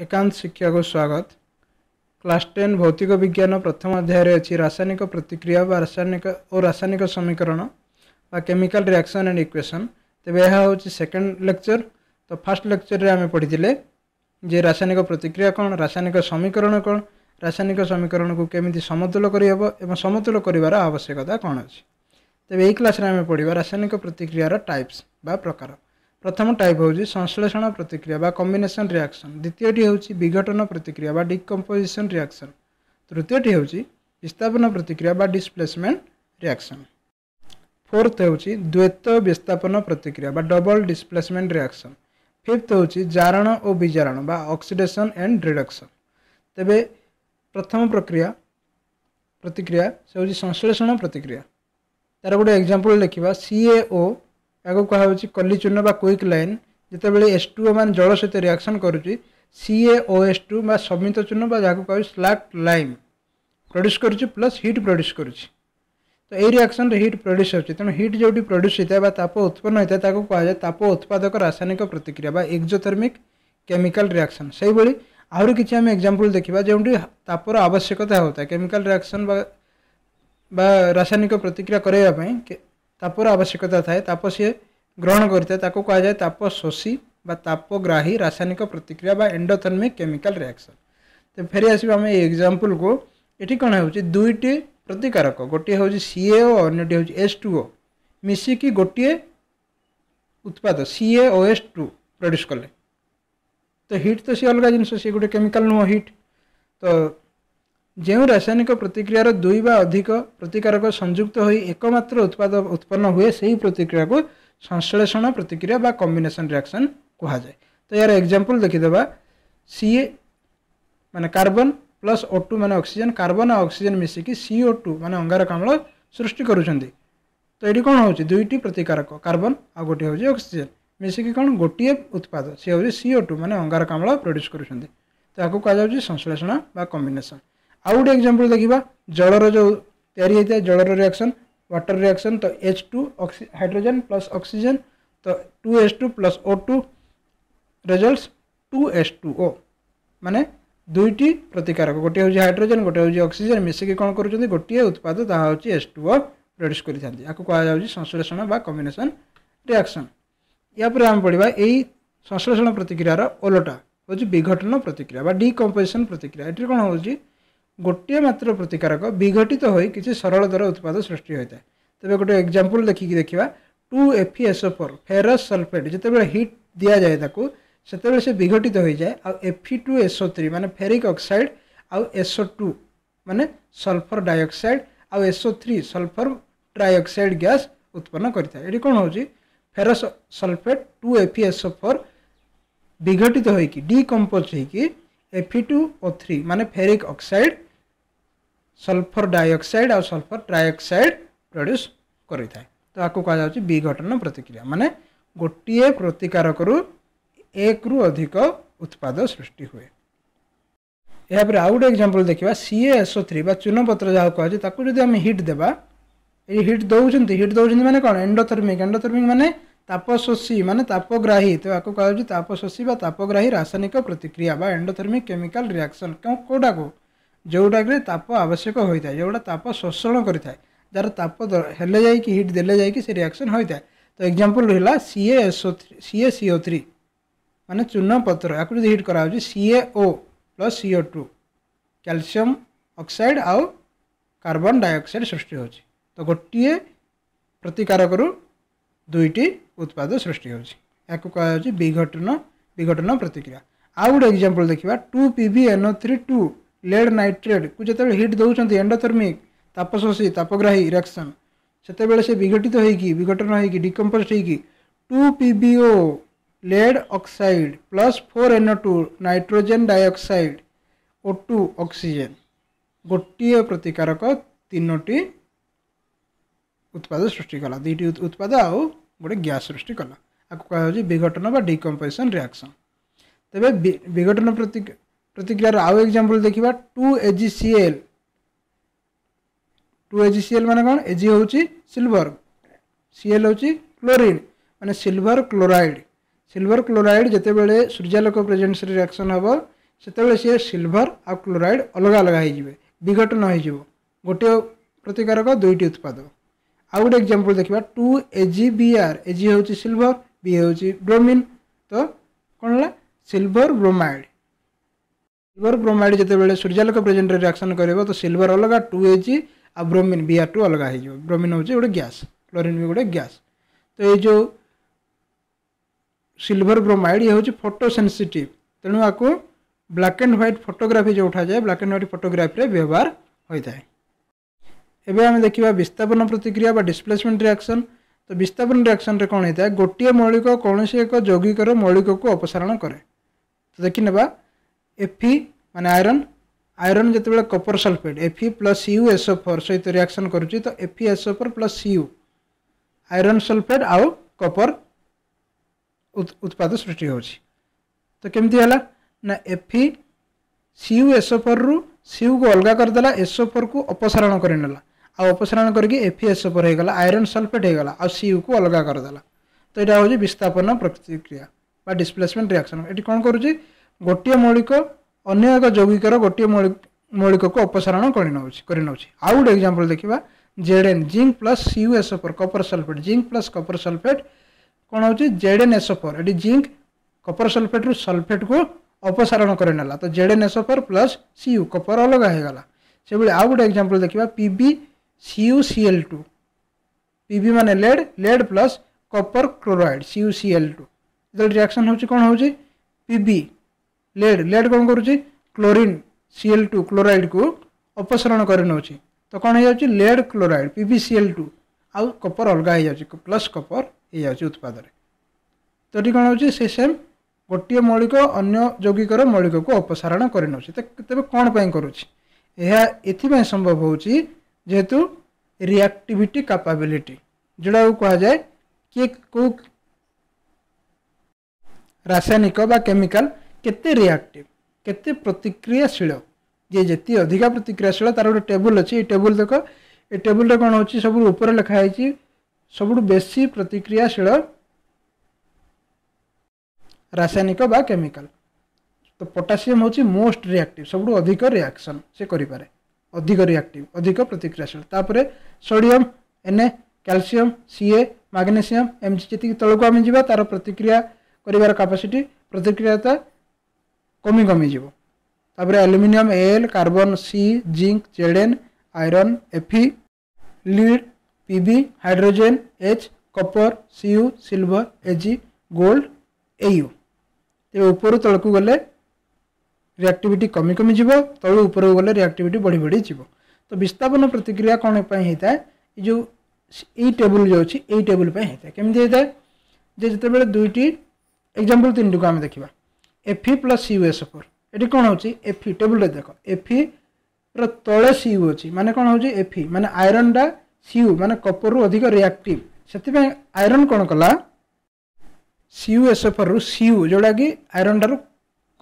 ଏକାନ୍ତ ଶିକ୍ଷାକୁ ସ୍ୱାଗତ କ୍ଲାସ୍ ଟେନ୍ ଭୌତିକ ବିଜ୍ଞାନ ପ୍ରଥମ ଅଧ୍ୟାୟରେ ଅଛି ରାସାୟନିକ ପ୍ରତିକ୍ରିୟା ବା ରାସାୟନିକ ଓ ରାସାୟନିକ ସମୀକରଣ ବା କେମିକାଲ ରିଆକ୍ସନ୍ ଆଣ୍ଡ ଇକ୍ୱେସନ୍ ତେବେ ଏହା ହେଉଛି ସେକେଣ୍ଡ ଲେକ୍ଚର୍ ତ ଫାର୍ଷ୍ଟ ଲେକ୍ଚର୍ରେ ଆମେ ପଢ଼ିଥିଲେ ଯେ ରାସାୟନିକ ପ୍ରତିକ୍ରିୟା କ'ଣ ରାସାୟନିକ ସମୀକରଣ କ'ଣ ରାସାୟନିକ ସମୀକରଣକୁ କେମିତି ସମତୁଲ କରିହେବ ଏବଂ ସମତୁଲ କରିବାର ଆବଶ୍ୟକତା କ'ଣ ଅଛି ତେବେ ଏହି କ୍ଲାସ୍ରେ ଆମେ ପଢ଼ିବା ରାସାୟନିକ ପ୍ରତିକ୍ରିୟାର ଟାଇପ୍ସ ବା ପ୍ରକାର প্রথম টাইপ হচ্ছে সংশ্লেষণ প্রতিক্রিয়া বা কম্বিনেসন রিয়াকশন দ্বিতীয়টি হচ্ছে বিঘটন প্রতিক্রিয়া বা ডিকম্পোজিশন রিয়াকশন তৃতীয়টি হচ্ছে বিস্থাপন প্রতিক্রিয়া বা ডিসপ্লেসমেন্ট রিয়াকশন ফোর্থ হচ্ছে দ্বৈত বিস্থাপন প্রতিক্রিয়া বা ডবল ডিসপ্লেসমেন্ট রিয়াকশন ফিফ্থ হচ্ছে জারণ ও বিজারণ বা অক্সিডেসন এন্ড রিডকশন তেবে প্রথম প্রক্রিয়া প্রতিক্রিয়া সে হচ্ছে সংশ্লেষণ প্রতিক্রিয়া তার গোটে এক্সাম্পল লেখা সিএও ଏହାକୁ କୁହାଯାଉଛି କଲି ଚୂର୍ଣ୍ଣ ବା କ୍ୱିକ୍ ଲାଇନ୍ ଯେତେବେଳେ ଏସ୍ ଟୁ ଓ ମାନେ ଜଳ ସହିତ ରିଆକ୍ସନ୍ କରୁଛି C A O S two ବା ସମିତ ଚୂର୍ଣ୍ଣ ବା ଯାହାକୁ କୁହାହେଉଛି ସ୍ଲାକ୍ ଲାଇମ୍ ପ୍ରଡ୍ୟୁସ୍ କରୁଛି ପ୍ଲସ୍ ହିଟ୍ ପ୍ରଡ୍ୟୁସ୍ କରୁଛି ତ ଏଇ ରିଆକ୍ସନ୍ରେ ହିଟ୍ ପ୍ରଡ୍ୟୁସ୍ ହେଉଛି ତେଣୁ ହିଟ୍ ଯେଉଁଠି ପ୍ରଡ୍ୟୁସ୍ ହୋଇଥାଏ ବା ତାପ ଉତ୍ପନ୍ନ ହୋଇଥାଏ ତାକୁ କୁହାଯାଏ ତାପ ଉତ୍ପାଦକ ରାସାୟନିକ ପ୍ରତିକ୍ରିୟା ବା ଏକ୍ଜୋଥର୍ମିକ୍ କେମିକାଲ୍ ରିଆକ୍ସନ୍ ସେହିଭଳି ଆହୁରି କିଛି ଆମେ ଏକ୍ଜାମ୍ପଲ୍ ଦେଖିବା ଯେଉଁଠି ତାପର ଆବଶ୍ୟକତା ହେଉଥାଏ କେମିକାଲ୍ ରିଆକ୍ସନ୍ ବା ବା ରାସାୟନିକ ପ୍ରତିକ୍ରିୟା କରାଇବା ପାଇଁ तापर आवश्यकता थाए ताप सी ग्रहण ताप शोषी तापग्राही रासायनिक प्रतिक्रिया एंडोथर्मिक केमिकाल रिएक्शन तो फेरी आस एक्जामपल को ये कौन हो दुईट प्रतिकारक तो तो गोटे हूँ सी ए अंटे हूँ एस टू ओ मिसिकी गोटे उत्पाद C A O S two produce कले तो हिट तो सी अलग जिनस गोटे केमिकाल नुह हिट तो ଯେଉଁ ରାସାୟନିକ ପ୍ରତିକ୍ରିୟାର ଦୁଇ ବା ଅଧିକ ପ୍ରତିକାରକ ସଂଯୁକ୍ତ ହୋଇ ଏକମାତ୍ର ଉତ୍ପାଦ ଉତ୍ପନ୍ନ ହୁଏ ସେହି ପ୍ରତିକ୍ରିୟାକୁ ସଂଶ୍ଳେଷଣ ପ୍ରତିକ୍ରିୟା ବା କମ୍ବିନେସନ୍ ରିଆକ୍ସନ୍ କୁହାଯାଏ ତ ଏହାର ଏକ୍ଜାମ୍ପଲ୍ ଦେଖିଦେବା ସିଏ ମାନେ କାର୍ବନ୍ ପ୍ଲସ୍ ଓ ଟୁ ମାନେ ଅକ୍ସିଜେନ୍ କାର୍ବନ୍ ଆଉ ଅକ୍ସିଜେନ୍ ମିଶିକି ସି ଓ ଟୁ ମାନେ ଅଙ୍ଗାରକାମ୍ଳ ସୃଷ୍ଟି କରୁଛନ୍ତି ତ ଏଠି କ'ଣ ହେଉଛି ଦୁଇଟି ପ୍ରତିକାରକ କାର୍ବନ୍ ଆଉ ଗୋଟିଏ ହେଉଛି ଅକ୍ସିଜେନ୍ ମିଶିକି କ'ଣ ଗୋଟିଏ ଉତ୍ପାଦ ସିଏ ହେଉଛି ସି ଓ ଟୁ ମାନେ ଅଙ୍ଗାରକାମ୍ଳ ପ୍ରଡ୍ୟୁସ୍ କରୁଛନ୍ତି ତାହାକୁ କୁହାଯାଉଛି ସଂଶ୍ଳେଷଣ ବା କମ୍ବିନେସନ୍ ଆଉ ଗୋଟେ ଏକ୍ଜାମ୍ପଲ୍ ଦେଖିବା ଜଳର ଯେଉଁ ତିଆରି ହେଇଥାଏ ଜଳର ରିଆକ୍ସନ୍ ୱାଟର୍ ରିଆକ୍ସନ୍ ତ ଏଚ୍ ଟୁ ଅକ୍ସି ହାଇଡ୍ରୋଜେନ୍ ପ୍ଲସ୍ ଅକ୍ସିଜେନ୍ ତ two H two plus O two results two H two O ମାନେ ଦୁଇଟି ପ୍ରତିକାରକ ଗୋଟିଏ ହେଉଛି ହାଇଡ୍ରୋଜେନ୍ ଗୋଟିଏ ହେଉଛି ଅକ୍ସିଜେନ୍ ମିଶିକି କ'ଣ କରୁଛନ୍ତି ଗୋଟିଏ ଉତ୍ପାଦ ତାହା ହେଉଛି ଏଚ୍ ଟୁ ଓ ପ୍ରଡ୍ୟୁସ୍ କରିଥାନ୍ତି ଆକୁ କୁହାଯାଉଛି ସଂଶ୍ଳେଷଣ ବା କମ୍ବିନେସନ୍ ରିଆକ୍ସନ୍ ୟାପରେ ଆମେ ପଢ଼ିବା ଏଇ ସଂଶ୍ଳେଷଣ ପ୍ରତିକ୍ରିୟାର ଓଲଟା ହେଉଛି ବିଘଟନ ପ୍ରତିକ୍ରିୟା ବା ଡିକମ୍ପୋଜିସନ୍ ପ୍ରତିକ୍ରିୟା ଏଥିରେ କ'ଣ ହେଉଛି गोटे मात्र प्रतिकारक विघटित हो किसी सरल दर उत्पाद सृष्टि होता है तेज गोटे एक्जामपल देखिक देखा two F S O four ferrous sulphate जिते हिट दि जाए से विघटित हो जाए आफि टू एसओ थ्री मानने फेरिक अक्साइड आउ एसओ टू मानने सल्फर डायअक्साइड आउ S O three sulphur trioxide gas उत्पन्न करता है ये कौन हो ferrous sulphate two F S O four विघटित होकम्पोज होगी ଏଫି ଟୁ ଓ ଥ୍ରୀ ମାନେ ଫେରିକ୍ ଅକ୍ସାଇଡ଼୍ ସଲ୍ଫର୍ ଡାଇଅକ୍ସାଇଡ଼୍ ଆଉ ସଲ୍ଫର୍ ଟ୍ରାଇଅକ୍ସାଇଡ଼୍ ପ୍ରଡ୍ୟୁସ୍ କରିଥାଏ ତ ଆକୁ କୁହାଯାଉଛି ବିଘଟନ ପ୍ରତିକ୍ରିୟା ମାନେ ଗୋଟିଏ ପ୍ରତିକାରକରୁ ଏକରୁ ଅଧିକ ଉତ୍ପାଦ ସୃଷ୍ଟି ହୁଏ ଏହାପରେ ଆଉ ଗୋଟେ ଏକ୍ଜାମ୍ପଲ୍ ଦେଖିବା ସିଏ ଏସ୍ଓ ଥ୍ରୀ ବା ଚୂନପତ୍ର ଯାହାକୁ କୁହାଯାଏ ତାକୁ ଯଦି ଆମେ ହିଟ୍ ଦେବା ଏଇ ହିଟ୍ ଦେଉଛନ୍ତି ହିଟ୍ ଦେଉଛନ୍ତି ମାନେ କ'ଣ ଏଣ୍ଡୋଥର୍ମିକ୍ ଏଣ୍ଡୋଥର୍ମିକ୍ ମାନେ तापशोषी मानते तापग्राही तो आपको कहपस्वशी तापग्राही रासायनिक प्रतिक्रिया एंडोथर्मिक केमिकाल रिएक्शन क्यों कौटा को जोटा कि ताप आवश्यक होता है जोटा ताप शोषण करें जार ताप हेले जाइक हिट दे रिएक्शन होता है तो एक्जामपल रहा C S O three C A C O three मान चून पत्र आपको जो हिट करा C A O plus C O two calcium oxide आउ कार्बन डाइअक्साइड सृष्टि हो तो गोटे प्रतिकार करूँ दुईट उत्पाद सृष्टि होघटन विघटन प्रतिक्रिया आउ गोटे एक्जामपल देखा two P B N O three two lead nitrate को जो हिट दौरान एंडोथर्मिक तापसोषी तापग्राही रियाक्शन से विघटित होघटन होकम्पोज two P B O lead oxide plus four N O two nitrogen dioxide O two oxygen गोटे प्रतिकारक तीनोटी उत्पाद सृष्टि कला दुईट उत्पाद आ गोटे ग्यास सृष्टि कला आपको कह विघटन व डिकम्पोजिशन रिएक्शन तेज विघटन प्रतिक्रिया आउ एक्जामपल देखा टू ए जि सी एल टू ए जि सी एल मैंने कौन ए हूँ सिल्वर सी एल हूँ क्लोरीन मैंने सिल्वर क्लोराइड सिल्वर क्लोराइड जिते बड़े सूर्यालोक प्रेजेन्स रिएक्शन हे से सी सिल्वर आ क्लोराइड अलग अलग होघटन हो गोटे प्रतिकारक दुईट उत्पाद आ गोटे एक्जामपल देखा टू ए जि बीआर ए जि हूँ सिल्भर बी हूँ ब्रोमिन तो कौन है सिल्भर ब्रोमाइड सिल्भर ब्रोमाइड जो सूर्यालोक प्रेजेन्ट रिएक्शन कर तो सिल्भर अलग टू ए जि आ ब्रोमिन बीआर टू अलग हो ब्रोमिन हूँ गोटे गैस क्लोरीन भी गोटे गैस तो ये जो सिल्भर ब्रोमाइड ये हूँ फोटो सेनसीट तेणु आपको ब्लाक एंड ह्वैट फोटोग्राफी जो उठा जाए ब्लाक एंड ह्वैट फोटोग्राफी व्यवहार होता है ଏବେ ଆମେ ଦେଖିବା ବିସ୍ଥାପନ ପ୍ରତିକ୍ରିୟା ବା ଡିସପ୍ଲେସମେଣ୍ଟ ରିଆକ୍ସନ୍ ତ ବିସ୍ଥାପନ ରିଆକ୍ସନ୍ରେ କ'ଣ ହେଇଥାଏ ଗୋଟିଏ ମୌଳିକ କୌଣସି ଏକ ଯୌଗିକର ମୌଳିକକୁ ଅପସାରଣ କରେ ତ ଦେଖିନେବା ଏଫି ମାନେ ଆଇରନ୍ ଆଇରନ୍ ଯେତେବେଳେ copper sulphate F plus U S O four ସହିତ ରିଆକ୍ସନ୍ କରୁଛି ତ F S O four plus U iron sulphate ଆଉ କପର ଉତ୍ପାଦ ସୃଷ୍ଟି ହେଉଛି ତ କେମିତି ହେଲା ନା ଏଫି ସିୟୁ ଏସଓଫର୍ରୁ ସିୟୁକୁ ଅଲଗା କରିଦେଲା ଏସଓଫର୍କୁ ଅପସାରଣ କରିନେଲା ଆଉ ଅପସାରଣ କରିକି ଏଫିଏସ୍ ଉପରେ ହେଇଗଲା ଆଇରନ୍ ସଲଫେଟ୍ ହେଇଗଲା ଆଉ ସିୟୁକୁ ଅଲଗା କରିଦେଲା ତ ଏଇଟା ହେଉଛି ବିସ୍ଥାପନ ପ୍ରତିକ୍ରିୟା ବା ଡିସପ୍ଲେସମେଣ୍ଟ ରିଆକ୍ସନ୍ ଏଠି କ'ଣ କରୁଛି ଗୋଟିଏ ମୌଳିକ ଅନ୍ୟ ଏକ ଯୌଗିକର ଗୋଟିଏ ମୌଳିକକୁ ଅପସାରଣ କରିନେଉଛି କରିନେଉଛି ଆଉ ଗୋଟେ ଏକ୍ଜାମ୍ପଲ୍ ଦେଖିବା Z N zinc plus C U S O four copper sulphate zinc plus copper sulphate କ'ଣ ହେଉଛି ଜେଡେନ୍ ଏସ୍ଓ ଫୋର୍ ଏଠି ଜିଙ୍କ୍ କପର ସଲଫେଟ୍ରୁ ସଲଫେଟ୍କୁ ଅପସାରଣ କରିନେଲା ତ Z N S O four plus C U copper ଅଲଗା ହେଇଗଲା ସେଭଳି ଆଉ ଗୋଟେ ଏକ୍ଜାମ୍ପଲ୍ ଦେଖିବା ପିବି CuCl2. PB माने lead, lead plus copper chloride CuCl2. इधर reaction होची कौन होची? PB, lead, lead कौन करुची? Chlorine Cl2 chloride को अपसरण करें होची। तो कौन है जाची? Lead chloride PbCl2 आउ copper अलगा है जाची, plus copper है जाची उत्पादरे। तो ठीक कौन होची? से सेम ଗୋଟିଏ ମୌଳିକ ଅନ୍ୟ ଯୌଗିକର ମୌଳିକକୁ ଅପସାରଣ କରିନେଉଛି ତେବେ କ'ଣ ପାଇଁ କରୁଛି ଏହା ଏଥିପାଇଁ ସମ୍ଭବ ହେଉଛି যেহেতু রিয়াক্টিভিটি কাপাবিলিটি যেটাকে কুহযায় কি কেউ রাসায়নিক বা কেমিকাল কেতে রিয়াক্টিভ কেতে প্রতিক্রিয়াশীল যে যেতে অধিকা প্রতিক্রিয়াশীল তার গোটে টেবুল অছি এই টেবুল দেখ এই টেবুলটা কোণ হচ্ছে সবু উপরে লেখা হয়েছি সবুঠু বেশি প্রতিক্রিয়াশীল রাসায়নিক বা কেমিকাল তো পটাসিয়াম হচ্ছে মোস্ট রিয়াক্টিভ সবুঠু অধিক রিয়াকশন সে করে अधिक रिएक्टिव अधिक प्रतिक्रियाशील sodium N A calcium C A magnesium M G जी तौक आम जा तार प्रतिक्रिया करार प्रतिक्रियाता कमी कमिज तापर aluminium L carbon C zinc Z N iron F lead P B hydrogen H copper C U silver A G gold A U ତେବେ ଉପରୁ ତଳକୁ गले ରିଆକ୍ଟିଭିଟି କମି କମି ଯିବ ତଳୁ ଉପରକୁ ଗଲେ ରିଆକ୍ଟିଭିଟି ବଢ଼ି ବଢ଼ି ଯିବ ତ ବିସ୍ତାପନ ପ୍ରତିକ୍ରିୟା କ'ଣ ପାଇଁ ହେଇଥାଏ ଏ ଯେଉଁ ଏଇ ଟେବୁଲ୍ ଯେଉଁ ଅଛି ଏଇ ଟେବୁଲ୍ ପାଇଁ ହେଇଥାଏ କେମିତି ହେଇଥାଏ ଯେ ଯେତେବେଳେ ଦୁଇଟି ଏକ୍ଜାମ୍ପଲ୍ ତିନିଟିକୁ ଆମେ ଦେଖିବା F plus C S four ଏଠି କ'ଣ ହେଉଛି ଏଫି ଟେବୁଲ୍ରେ ଦେଖ ଏଫିର ତଳେ ସି ୟୁ ଅଛି ମାନେ କ'ଣ ହେଉଛି ଏଫି ମାନେ ଆଇରନ୍ଟା ସି ୟୁ ମାନେ କପରରୁ ଅଧିକ ରିଆକ୍ଟିଭ୍ ସେଥିପାଇଁ ଆଇରନ୍ କ'ଣ କଲା ସି ୟୁ ଏସ୍ ଏଫ୍ରୁ ସି ୟୁ ଯେଉଁଟାକି ଆଇରନ୍ଟାରୁ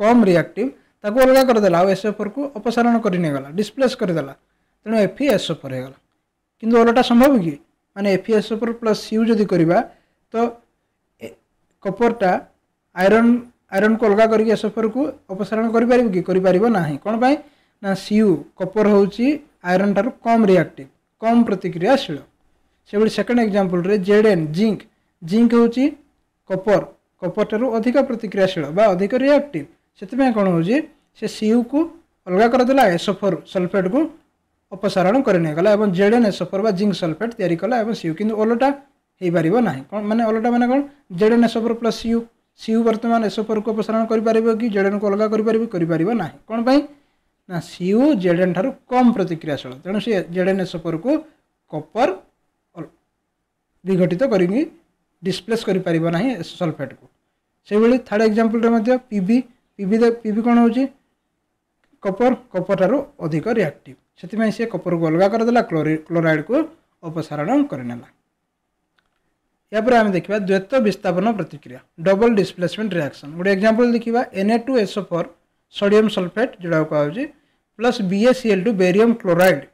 କମ୍ ରିଆକ୍ଟିଭ୍ ତାକୁ ଅଲଗା କରିଦେଲା ଆଉ ଏସ୍ ଏଫ୍ଓର୍କୁ ଅପସାରଣ କରି ନେଇଗଲା ଡିସପ୍ଲେସ୍ କରିଦେଲା ତେଣୁ ଏଫ୍ ଏସ୍ ଏଫ୍ଓର୍ ହେଇଗଲା କିନ୍ତୁ ଓଲଟା ସମ୍ଭବ କି ମାନେ F S four plus U ଯଦି କରିବା ତ କପରଟା ଆଇରନ୍ ଆଇରନ୍କୁ ଅଲଗା କରିକି ଏସ୍ ଏଫ୍ଓର୍କୁ ଅପସାରଣ କରିପାରିବ କି କରିପାରିବ ନାହିଁ କ'ଣ ପାଇଁ ନା ସିୟୁ କପର ହେଉଛି ଆଇରନ୍ ଠାରୁ କମ୍ ରିଆକ୍ଟିଭ୍ କମ୍ ପ୍ରତିକ୍ରିୟାଶୀଳ ସେଭଳି ସେକେଣ୍ଡ ଏକ୍ଜାମ୍ପଲ୍ରେ ଜେଡ଼େନ୍ ଜିଙ୍କ୍ ଜିଙ୍କ୍ ହେଉଛି କପର କପର ଠାରୁ ଅଧିକ ପ୍ରତିକ୍ରିୟାଶୀଳ ବା ଅଧିକ ରିଆକ୍ଟିଭ୍ ସେଥିପାଇଁ କ'ଣ ହେଉଛି से सीयू को अलग कर एसोफोर सल्फेट को अपसारण करेगला Z N S O four zinc sulphate या सीयू कि ओलटा हो पार ना कौन मैंने ओलटा मैंने कौन Z N S O four plus C U C U बर्तमान एसोफोर को अपसारण कर कि जेड एन को अलग पाई ना सीयू जेड एन ठार कम प्रतिक्रियाशील तेणु सी जेड एन एसोफोर को कपर विघटित कर डिस्प्लेस करें सल्फेट को से भाई थार्ड एक्जामपल पि पि पि कौन हो କପର କପରଠାରୁ ଅଧିକ ରିଆକ୍ଟିଭ୍ ସେଥିପାଇଁ ସେ କପରକୁ ଅଲଗା କରିଦେଲା କ୍ଲୋରି କ୍ଲୋରାଇଡ଼କୁ ଅପସାରଣ କରିନେଲା ଏହାପରେ ଆମେ ଦେଖିବା ଦ୍ୱୈତ ବିସ୍ଥାପନ ପ୍ରତିକ୍ରିୟା ଡବଲ୍ ଡିସପ୍ଲେସମେଣ୍ଟ ରିଆକ୍ସନ୍ ଗୋଟେ ଏକ୍ଜାମ୍ପଲ୍ ଦେଖିବା N A two S O four sodium sulphate ଯେଉଁଟାକୁ କୁହାଯାଉଛି plus B A C L two barium chloride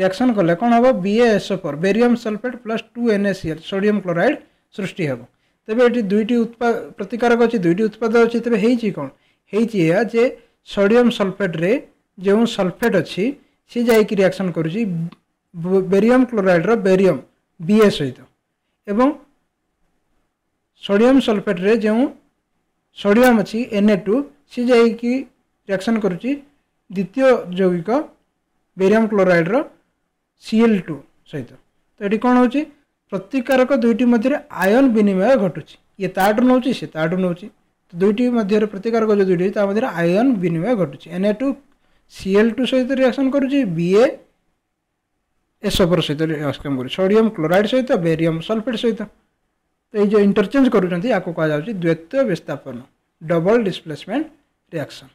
reaction କଲେ କ'ଣ ହେବ B A S O four barium sulphate plus two N A C L sodium chloride ସୃଷ୍ଟି ହେବ ତେବେ ଏଠି ଦୁଇଟି ଉତ୍ପାଦ ପ୍ରତିକାରକ ଅଛି ଦୁଇଟି ଉତ୍ପାଦ ଅଛି ତେବେ ହେଇଛି କ'ଣ ହେଇଛି ଏହା ଯେ ସୋଡ଼ିୟମ୍ ସଲଫେଟ୍ରେ ଯେଉଁ ସଲଫେଟ୍ ଅଛି ସେ ଯାଇକି ରିଆକ୍ସନ୍ କରୁଛି ବେରିୟମ୍ କ୍ଲୋରାଇଡ଼୍ର ବେରିୟମ୍ ବିଏ ସହିତ ଏବଂ ସୋଡ଼ିୟମ୍ ସଲଫେଟ୍ରେ ଯେଉଁ ସୋଡ଼ିୟମ୍ ଅଛି ଏନ୍ ଏ ଟୁ ସେ ଯାଇକି ରିଆକ୍ସନ୍ କରୁଛି ଦ୍ୱିତୀୟ ଯୌଗିକ ବେରିୟମ୍ କ୍ଲୋରାଇଡ଼୍ର ସି ଏଲ୍ ଟୁ ସହିତ ତ ଏଠି କ'ଣ ହେଉଛି ପ୍ରତିକାରକ ଦୁଇଟି ମଧ୍ୟରେ ଆୟନ ବିନିମୟ ଘଟୁଛି ଇଏ ତାଠୁ ନେଉଛି ସେ ତାଠୁ ନେଉଛି দুইটি মধ্যে প্রতিকারক যে দুইটি তা মধ্যে আয়ন বিনিময় ঘটুছে এনএ টু সিএল টু সহিত রিয়াকশন করুছি বিএ এসবর সহিত রিয়াকশন করুছে সোডিয়াম ক্লোরাইড সহিত বেরিয়াম সলফেট সহিত তো এই যে ইন্টরচেঞ্জ করুছেন ইয়াকে কুযাচ্ছে দ্বৈত বিস্থাপন ডবল ডিসপ্লেসমেন্ট রিয়াকশন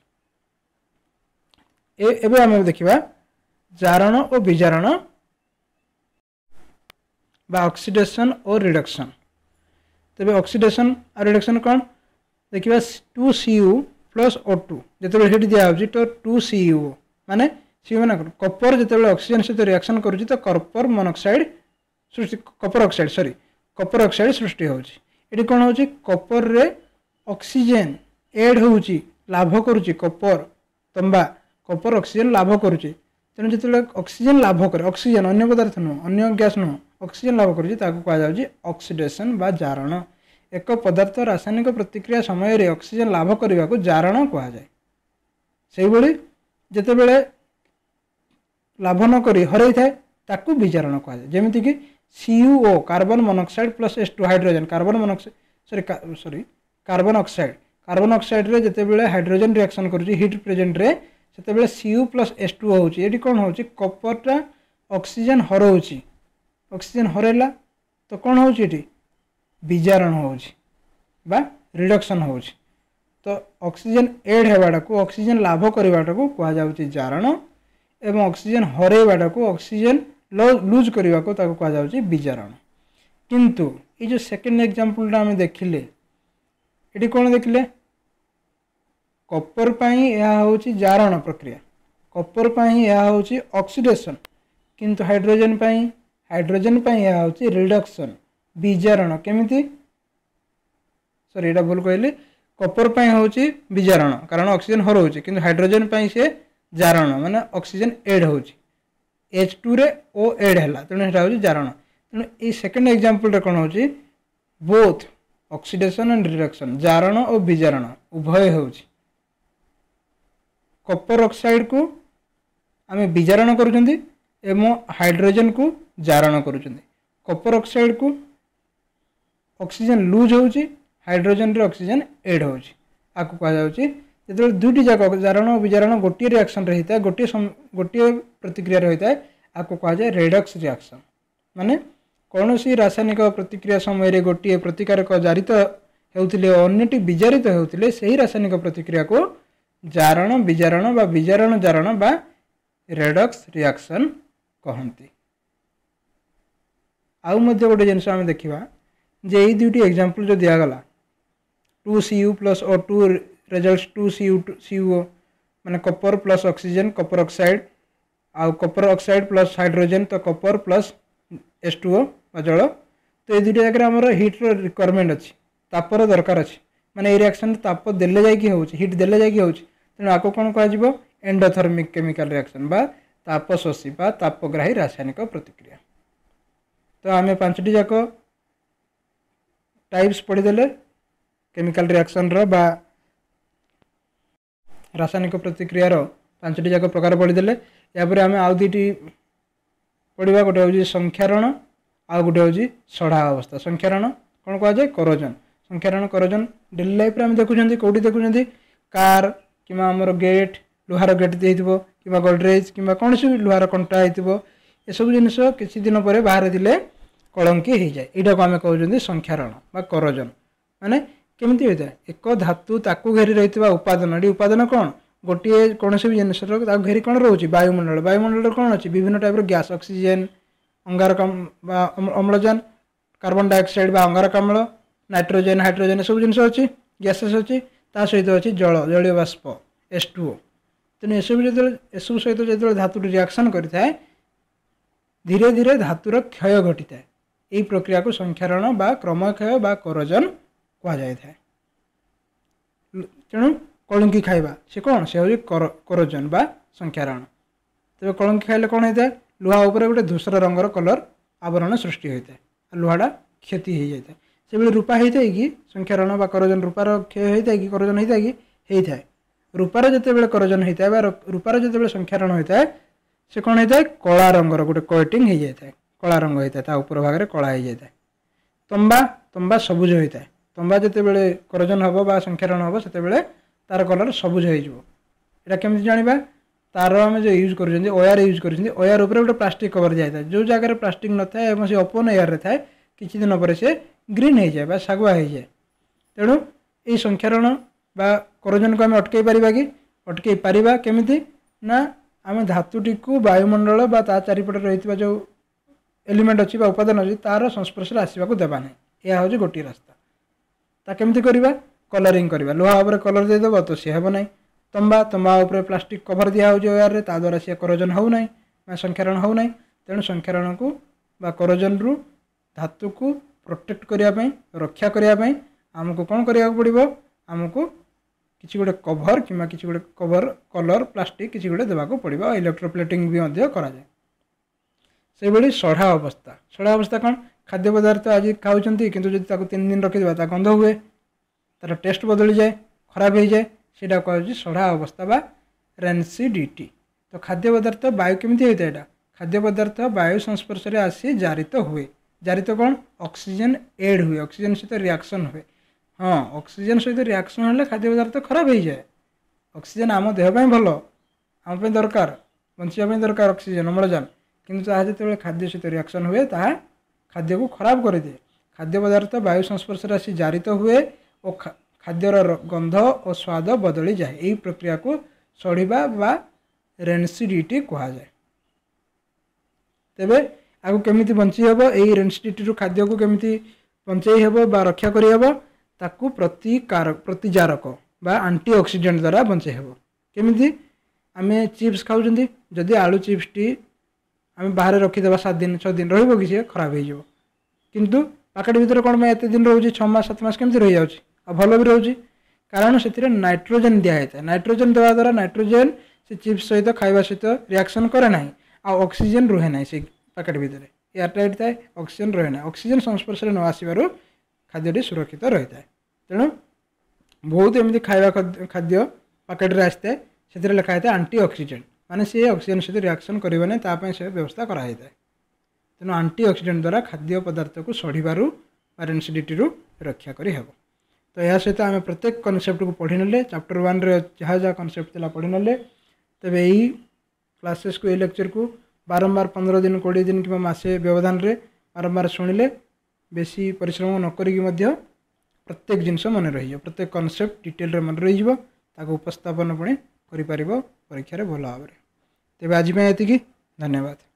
এবে আমি দেখিবা জারণ ও বিজারণ বা অক্সিডেসন ও রিডকশন তবে অক্সিডেসন আর রিডকশন কোণ ଦେଖିବା two C U plus O two ଯେତେବେଳେ ହିଟ୍ ଦିଆହେଉଛି ତ ଟୁ ସି ୟୁ ମାନେ ସି ମାନେ କ'ଣ କପର ଯେତେବେଳେ ଅକ୍ସିଜେନ୍ ସହିତ ରିଆକ୍ସନ୍ କରୁଛି ତ କପର ମନୋକ୍ସାଇଡ୍ ସୃଷ୍ଟି କପର ଅକ୍ସାଇଡ୍ ସରି କପର ଅକ୍ସାଇଡ୍ ସୃଷ୍ଟି ହେଉଛି ଏଠି କ'ଣ ହେଉଛି କପରରେ ଅକ୍ସିଜେନ୍ ଏଡ଼୍ ହେଉଛି ଲାଭ କରୁଛି କପର ତମ୍ବା କପର ଅକ୍ସିଜେନ୍ ଲାଭ କରୁଛି ତେଣୁ ଯେତେବେଳେ ଅକ୍ସିଜେନ୍ ଲାଭ କରେ ଅକ୍ସିଜେନ୍ ଅନ୍ୟ ପଦାର୍ଥ ନୁହଁ ଅନ୍ୟ ଗ୍ୟାସ୍ ନୁହଁ ଅକ୍ସିଜେନ୍ ଲାଭ କରୁଛି ତାକୁ କୁହାଯାଉଛି ଅକ୍ସିଡେସନ୍ ବା ଜାରଣ ଏକ ପଦାର୍ଥ ରାସାୟନିକ ପ୍ରତିକ୍ରିୟା ସମୟରେ ଅକ୍ସିଜେନ୍ ଲାଭ କରିବାକୁ ଜାରଣ କୁହାଯାଏ ସେହିଭଳି ଯେତେବେଳେ ଲାଭ ନ କରି ହରାଇଥାଏ ତାକୁ ବିଜାରଣ କୁହାଯାଏ ଯେମିତିକି C U O carbon monoxide plus S two hydrogen carbon monoxide sorry sorry carbon oxide carbon ଅକ୍ସାଇଡ଼୍ରେ ଯେତେବେଳେ ହାଇଡ୍ରୋଜେନ୍ ରିଆକ୍ସନ୍ କରୁଛି ହିଟ୍ ପ୍ରେଜେଣ୍ଟରେ ସେତେବେଳେ ସିୟୁ ପ୍ଲସ୍ ଏସ୍ ଟୁ ହେଉଛି ଏଠି କ'ଣ ହେଉଛି କପର୍ଟା ଅକ୍ସିଜେନ୍ ହରାଉଛି ଅକ୍ସିଜେନ୍ ହରାଇଲା ତ କ'ଣ ହେଉଛି ଏଠି ବିଜାରଣ ହେଉଛି ବା ରିଡ଼କ୍ସନ୍ ହେଉଛି ତ ଅକ୍ସିଜେନ୍ ଏଡ଼୍ ହେବାଟାକୁ ଅକ୍ସିଜେନ୍ ଲାଭ କରିବାଟାକୁ କୁହାଯାଉଛି ଜାରଣ ଏବଂ ଅକ୍ସିଜେନ୍ ହରେଇବାଟାକୁ ଅକ୍ସିଜେନ୍ ଲୁଜ୍ କରିବାକୁ ତାକୁ କୁହାଯାଉଛି ବିଜାରଣ କିନ୍ତୁ ଏଇ ଯେଉଁ ସେକେଣ୍ଡ ଏକ୍ଜାମ୍ପଲ୍ଟା ଆମେ ଦେଖିଲେ ଏଠି କ'ଣ ଦେଖିଲେ କପର ପାଇଁ ଏହା ହେଉଛି ଜାରଣ ପ୍ରକ୍ରିୟା କପର ପାଇଁ ଏହା ହେଉଛି ଅକ୍ସିଡେସନ୍ କିନ୍ତୁ ହାଇଡ୍ରୋଜେନ୍ ପାଇଁ ହାଇଡ୍ରୋଜେନ୍ ପାଇଁ ଏହା ହେଉଛି ରିଡ଼କ୍ସନ୍ ବିଜାରଣ କେମିତି ସରି ଏଇଟା ଭୁଲ କହିଲି କପର ପାଇଁ ହେଉଛି ବିଜାରଣ କାରଣ ଅକ୍ସିଜେନ୍ ହରଉଛି କିନ୍ତୁ ହାଇଡ୍ରୋଜେନ୍ ପାଇଁ ସେ ଜାରଣ ମାନେ ଅକ୍ସିଜେନ୍ ଏଡ୍ ହେଉଛି ଏଚ୍ ଟୁରେ ଓ ଏଡ୍ ହେଲା ତେଣୁ ସେଇଟା ହେଉଛି ଜାରଣ ତେଣୁ ଏଇ ସେକେଣ୍ଡ ଏକ୍ଜାମ୍ପଲ୍ରେ କ'ଣ ହେଉଛି ବୋଥ୍ ଅକ୍ସିଡେସନ୍ ଆଣ୍ଡ ରିଡକ୍ସନ୍ ଜାରଣ ଓ ବିଜାରଣ ଉଭୟ ହେଉଛି କପର ଅକ୍ସାଇଡ଼କୁ ଆମେ ବିଜାରଣ କରୁଛନ୍ତି ଏବଂ ହାଇଡ୍ରୋଜେନ୍କୁ ଜାରଣ କରୁଛନ୍ତି କପର ଅକ୍ସାଇଡ଼କୁ ଅକ୍ସିଜେନ୍ ଲୁଜ୍ ହେଉଛି ହାଇଡ୍ରୋଜେନ୍ରେ ଅକ୍ସିଜେନ୍ ଏଡ଼୍ ହେଉଛି ଆକୁ କୁହାଯାଉଛି ଯେତେବେଳେ ଦୁଇଟି ଯାକ ଜାରଣ ଓ ବିଜାରଣ ଗୋଟିଏ ରିଆକ୍ସନ୍ରେ ହୋଇଥାଏ ଗୋଟିଏ ଗୋଟିଏ ପ୍ରତିକ୍ରିୟାରେ ହୋଇଥାଏ ଆକୁ କୁହାଯାଏ ରେଡକ୍ସ ରିଆକ୍ସନ୍ ମାନେ କୌଣସି ରାସାୟନିକ ପ୍ରତିକ୍ରିୟା ସମୟରେ ଗୋଟିଏ ପ୍ରତିକାରକ ଜାରିତ ହେଉଥିଲେ ଅନ୍ୟଟି ବିଜାରିତ ହେଉଥିଲେ ସେହି ରାସାୟନିକ ପ୍ରତିକ୍ରିୟାକୁ ଜାରଣ ବିଜାରଣ ବା ବିଜାରଣ ଜାରଣ ବା ରେଡକ୍ସ ରିଆକ୍ସନ୍ କହନ୍ତି ଆଉ ମଧ୍ୟ ଗୋଟେ ଜିନିଷ ଆମେ ଦେଖିବା যে এই দুইটি এক্সাম্পল যদি দিয়াগলা two C U plus O two results two C U C U মানে copper plus oxygen copper oxide ଆଉ କପର ଅକ୍ସାଇଡ଼ ପ୍ଲସ୍ ହାଇଡ୍ରୋଜେନ୍ ତ copper plus S two O ବା ଜଳ ତ ଏ ଦୁଇଟା ଜାଗାରେ ଆମର ହିଟ୍ର ରିକ୍ୱାରମେଣ୍ଟ ଅଛି ତାପର ଦରକାର ଅଛି ମାନେ ଏଇ ରିଆକ୍ସନ୍ ତାପ ଦେଲେ ଯାଇକି ହେଉଛି ହିଟ୍ ଦେଲେ ଯାଇକି ହେଉଛି ତେଣୁ ଆକୁ କ'ଣ କୁହାଯିବ ଏଣ୍ଡୋଥର୍ମିକ୍ କେମିକାଲ ରିଆକ୍ସନ୍ ବା ତାପଶୋଷୀ ବା ତାପଗ୍ରାହୀ ରାସାୟନିକ ପ୍ରତିକ୍ରିୟା ତ ଆମେ ପାଞ୍ଚଟି ଯାକ टाइप्स पढ़ीदे केमिकाल रिएक्शन बा रासायनिक प्रतिक्रियार ପାଞ୍ଚଟି ଯାକ ପ୍ରକାର ପଢ଼ିଦେଲେ ଏହାପରେ ଆମେ ଆଉ ଦୁଇଟି ପଢ଼ିବା ଗୋଟେ ହେଉଛି ସଂଖ୍ୟାରଣ ଆଉ ଗୋଟେ ହେଉଛି ସଢ଼ା ଅବସ୍ଥା ସଂଖ୍ୟାରଣ କ'ଣ କୁହାଯାଏ କରଜନ ସଂଖ୍ୟାରଣ କରଜନ ଡେଲି ଲାଇଫ୍ରେ ଆମେ ଦେଖୁଛନ୍ତି କେଉଁଠି ଦେଖୁଛନ୍ତି କାର୍ କିମ୍ବା ଆମର ଗେଟ୍ ଲୁହାର ଗେଟ୍ ଦେଇଥିବ କିମ୍ବା ଗଡ଼ରେଜ୍ କିମ୍ବା କୌଣସି ଲୁହାର କଣ୍ଟା ହେଇଥିବ ଏସବୁ ଜିନିଷ କିଛି ଦିନ ପରେ ବାହାରେ ଥିଲେ कलंकी हो जाए यू आम कौन संख्याण करजन मैंने केमी हो जाए एक धातु ताक घेरी रही उपादन ये उपादान कौन गोटे कौन सी भी जिनस घेरी कौन रोज वायुमंडल वायुमंडल कौन अच्छी विभिन्न टाइप्र गैस अक्सीजेन अंगारकम अम्लजान कार्बन डाइअक्साइड अंगारकाम नाइट्रोजेन हाइड्रोजेन सब जिन अच्छी ग्यास अच्छी सहित अच्छी जल जल बाष्प एस टू तेनालीस धातु रिएक्शन करें धीरे धीरे धातुर क्षय घटी है यही प्रक्रिया को संख्यारण क्रमक्षय करोजन कहुए तेणु कलुंकी खाइबा से कौन से हूँ करोजन संख्यारण तेज कलुंकी खाइले कौन होता है लुहा उपर गोटे धूसर रंगर कलर आवरण सृष्टि होता है लुहाटा क्षति हो जाए से रूपा होता है कि संख्यारण करोजन रूपार क्षय होता है कि करोजन होता है कि रूपार जितेबाला करोजन होता है रूपार जितेबाला संख्यारण होता है से कौन होता है कला रंगर गोटे कयटिंग हो जाए କଳା ରଙ୍ଗ ହୋଇଥାଏ ତା ଉପର ଭାଗରେ କଳା ହୋଇଯାଇଥାଏ ତମ୍ବା ତମ୍ବା ସବୁଜ ହୋଇଥାଏ ତମ୍ବା ଯେତେବେଳେ କରଜନ ହେବ ବା ସଂଖ୍ୟାରଣ ହେବ ସେତେବେଳେ ତା'ର କଲର୍ ସବୁଜ ହୋଇଯିବ ଏଇଟା କେମିତି ଜାଣିବା ତା'ର ଆମେ ଯେଉଁ ୟୁଜ୍ କରୁଛନ୍ତି ଓୟାର ୟୁଜ୍ କରୁଛନ୍ତି ଓୟାର ଉପରେ ଗୋଟେ ପ୍ଲାଷ୍ଟିକ୍ କଭର୍ ଦିଆଯାଇଥାଏ ଯେଉଁ ଜାଗାରେ ପ୍ଲାଷ୍ଟିକ୍ ନଥାଏ ଏବଂ ସେ ଓପନ୍ ଏୟାରରେ ଥାଏ କିଛି ଦିନ ପରେ ସେ ଗ୍ରୀନ୍ ହୋଇଯାଏ ବା ଶାଗୁଆ ହୋଇଯାଏ ତେଣୁ ଏହି ସଂଖ୍ୟାରଣ ବା କରଜନକୁ ଆମେ ଅଟକାଇ ପାରିବା କି ଅଟକାଇ ପାରିବା କେମିତି ନା ଆମେ ଧାତୁଟିକୁ ବାୟୁମଣ୍ଡଳ ବା ତା ଚାରିପଟେ ରହିଥିବା ଯେଉଁ ଏଲିମେଣ୍ଟ ଅଛି ବା ଉପାଦାନ ଅଛି ତା'ର ସଂସ୍ପର୍ଶରେ ଆସିବାକୁ ଦେବା ନାହିଁ ଏହା ହେଉଛି ଗୋଟିଏ ରାସ୍ତା ତା କେମିତି କରିବା କଲରିଂ କରିବା ଲୁହା ଉପରେ କଲର୍ ଦେଇଦେବ ତ ସିଏ ହେବ ନାହିଁ ତମ୍ବା ତମ୍ବା ଉପରେ ପ୍ଲାଷ୍ଟିକ୍ କଭର୍ ଦିଆହେଉଛି ୱେୟାରରେ ତା ଦ୍ୱାରା ସିଏ କରଜନ ହେଉନାହିଁ ବା ସଂଖ୍ୟାରଣ ହେଉନାହିଁ ତେଣୁ ସଂଖ୍ୟାରଣକୁ ବା କରଜନରୁ ଧାତୁକୁ ପ୍ରୋଟେକ୍ଟ କରିବା ପାଇଁ ରକ୍ଷା କରିବା ପାଇଁ ଆମକୁ କ'ଣ କରିବାକୁ ପଡ଼ିବ ଆମକୁ କିଛି ଗୋଟେ କଭର୍ କିମ୍ବା କିଛି ଗୋଟେ କଭର୍ କଲର୍ ପ୍ଲାଷ୍ଟିକ୍ କିଛି ଗୋଟେ ଦେବାକୁ ପଡ଼ିବ ଆଉ ଇଲେକ୍ଟ୍ରୋପ୍ଲେଟିଂ ବି ମଧ୍ୟ କରାଯାଏ ସେହିଭଳି ସଢ଼ା ଅବସ୍ଥା ସଢ଼ା ଅବସ୍ଥା କ'ଣ ଖାଦ୍ୟ ପଦାର୍ଥ ଆଜି ଖାଉଛନ୍ତି କିନ୍ତୁ ଯଦି ତାକୁ ତିନି ଦିନ ରଖିଦେବା ତା ଗନ୍ଧ ହୁଏ ତା'ର ଟେଷ୍ଟ ବଦଳିଯାଏ ଖରାପ ହୋଇଯାଏ ସେଇଟା କୁହାଯାଉଛି ସଢ଼ା ଅବସ୍ଥା ବା ରେନ୍ସିଡିଟି ତ ଖାଦ୍ୟ ପଦାର୍ଥ ବାୟୁ କେମିତି ହୋଇଥାଏ ଏଇଟା ଖାଦ୍ୟ ପଦାର୍ଥ ବାୟୁ ସଂସ୍ପର୍ଶରେ ଆସି ଜାରିତ ହୁଏ ଜାରିତ କ'ଣ ଅକ୍ସିଜେନ୍ ଏଡ଼୍ ହୁଏ ଅକ୍ସିଜେନ୍ ସହିତ ରିଆକ୍ସନ୍ ହୁଏ ହଁ ଅକ୍ସିଜେନ୍ ସହିତ ରିଆକ୍ସନ୍ ହେଲେ ଖାଦ୍ୟ ପଦାର୍ଥ ଖରାପ ହୋଇଯାଏ ଅକ୍ସିଜେନ୍ ଆମ ଦେହ ପାଇଁ ଭଲ ଆମ ପାଇଁ ଦରକାର ବଞ୍ଚିବା ପାଇଁ ଦରକାର ଅକ୍ସିଜେନ୍ ଅମ୍ଳଜାନ କିନ୍ତୁ ତାହା ଯେତେବେଳେ ଖାଦ୍ୟ ସହିତ ରିଆକ୍ସନ୍ ହୁଏ ତାହା ଖାଦ୍ୟକୁ ଖରାପ କରିଦିଏ ଖାଦ୍ୟ ପଦାର୍ଥ ବାୟୁ ସଂସ୍ପର୍ଶରେ ଆସି ଜାରିତ ହୁଏ ଓ ଖାଦ୍ୟର ଗନ୍ଧ ଓ ସ୍ୱାଦ ବଦଳିଯାଏ ଏହି ପ୍ରକ୍ରିୟାକୁ ସଢ଼ିବା ବା ରେନ୍ସିଡ଼ିଟି କୁହାଯାଏ ତେବେ ଆକୁ କେମିତି ବଞ୍ଚେଇ ହେବ ଏହି ରେନ୍ସିଡ଼ିଟିରୁ ଖାଦ୍ୟକୁ କେମିତି ବଞ୍ଚେଇ ହେବ ବା ରକ୍ଷା କରିହେବ ତାକୁ ପ୍ରତିକାର ପ୍ରତିଜାରକ ବା ଆଣ୍ଟି ଅକ୍ସିଡ଼େଣ୍ଟ ଦ୍ୱାରା ବଞ୍ଚେଇ ହେବ କେମିତି ଆମେ ଚିପ୍ସ ଖାଉଛନ୍ତି ଯଦି ଆଳୁ ଚିପ୍ସଟି ଆମେ ବାହାରେ ରଖିଦେବା ସାତ ଦିନ ଛଅ ଦିନ ରହିବ କି ସିଏ ଖରାପ ହେଇଯିବ କିନ୍ତୁ ପ୍ୟାକେଟ୍ ଭିତରେ କ'ଣ ପାଇଁ ଏତେ ଦିନ ରହୁଛି ଛଅ ମାସ ସାତ ମାସ କେମିତି ରହିଯାଉଛି ଆଉ ଭଲ ବି ରହୁଛି କାରଣ ସେଥିରେ ନାଇଟ୍ରୋଜେନ୍ ଦିଆହେଇଥାଏ ନାଇଟ୍ରୋଜେନ୍ ଦେବା ଦ୍ୱାରା ନାଇଟ୍ରୋଜେନ୍ ସେ ଚିପ୍ସ ସହିତ ଖାଇବା ସହିତ ରିଆକ୍ସନ୍ କରେ ନାହିଁ ଆଉ ଅକ୍ସିଜେନ୍ ରୁହେ ନାହିଁ ସେ ପ୍ୟାକେଟ୍ ଭିତରେ ଏୟାର ଟାଇଟ୍ ଥାଏ ଅକ୍ସିଜେନ୍ ରହେ ନାହିଁ ଅକ୍ସିଜେନ୍ ସଂସ୍ପର୍ଶରେ ନ ଆସିବାରୁ ଖାଦ୍ୟଟି ସୁରକ୍ଷିତ ରହିଥାଏ ତେଣୁ ବହୁତ ଏମିତି ଖାଇବା ଖାଦ୍ୟ ପ୍ୟାକେଟ୍ରେ ଆସିଥାଏ ସେଥିରେ ଲେଖା ହେଇଥାଏ ଆଣ୍ଟି ଅକ୍ସିଜେଣ୍ଟ ମାନେ ସିଏ ଅକ୍ସିଜେନ୍ ସହିତ ରିଆକ୍ସନ୍ କରିବନି ତା ପାଇଁ ସେ ବ୍ୟବସ୍ଥା କରାଯାଇଥାଏ ତେଣୁ ଆଣ୍ଟି ଅକ୍ସିଡେଣ୍ଟ ଦ୍ୱାରା ଖାଦ୍ୟ ପଦାର୍ଥକୁ ସଢ଼ିବାରୁ ବା ରେନ୍ସିଡିଟିରୁ ରକ୍ଷା କରିହେବ ତ ଏହା ସହିତ ଆମେ ପ୍ରତ୍ୟେକ କନସେପ୍ଟକୁ ପଢ଼ିନେଲେ ଚାପ୍ଟର ୱାନ୍ରେ ଯାହା ଯାହା କନସେପ୍ଟ ଥିଲା ପଢ଼ିନେଲେ ତେବେ ଏଇ କ୍ଲାସେସ୍କୁ ଏଇ ଲେକ୍ଚର୍କୁ ବାରମ୍ବାର ପନ୍ଦର ଦିନ କୋଡ଼ିଏ ଦିନ କିମ୍ବା ମାସେ ବ୍ୟବଧାନରେ ବାରମ୍ବାର ଶୁଣିଲେ ବେଶୀ ପରିଶ୍ରମ ନ କରିକି ମଧ୍ୟ ପ୍ରତ୍ୟେକ ଜିନିଷ ମନେ ରହିଯିବ ପ୍ରତ୍ୟେକ କନସେପ୍ଟ ଡିଟେଲରେ ମନେ ରହିଯିବ ତାକୁ ଉପସ୍ଥାପନ ପୁଣି করি পারিব পরীক্ষাৰে ভাল ভাবে তেবা আজি মই এতকি ধন্যবাদ